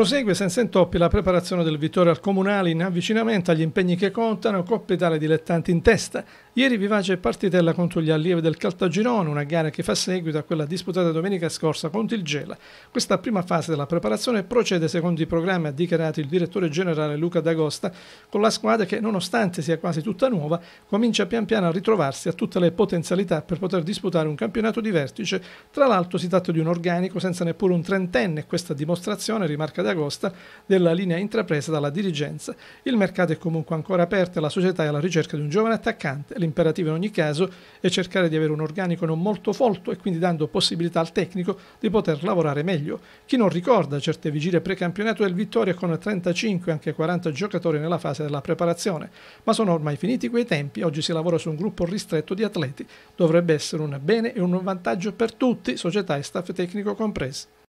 Prosegue senza intoppi la preparazione del Vittorio al Comunale in avvicinamento agli impegni che contano, Coppa Italia dilettanti in testa, Ieri vivace partitella contro gli allievi del Caltagirone, una gara che fa seguito a quella disputata domenica scorsa contro il Gela. Questa prima fase della preparazione procede secondo i programmi, ha dichiarato il direttore generale Luca D'Agosta, con la squadra che, nonostante sia quasi tutta nuova, comincia pian piano a ritrovarsi a tutte le potenzialità per poter disputare un campionato di vertice. Tra l'altro si tratta di un organico senza neppure un trentenne, questa dimostrazione, rimarca D'Agosta, della linea intrapresa dalla dirigenza. Il mercato è comunque ancora aperto e la società è alla ricerca di un giovane attaccante l'imperativo in ogni caso è cercare di avere un organico non molto folto e quindi dando possibilità al tecnico di poter lavorare meglio. Chi non ricorda certe vigilie precampionato del Vittoria con 35 anche 40 giocatori nella fase della preparazione, ma sono ormai finiti quei tempi, oggi si lavora su un gruppo ristretto di atleti, dovrebbe essere un bene e un vantaggio per tutti, società e staff tecnico compresi.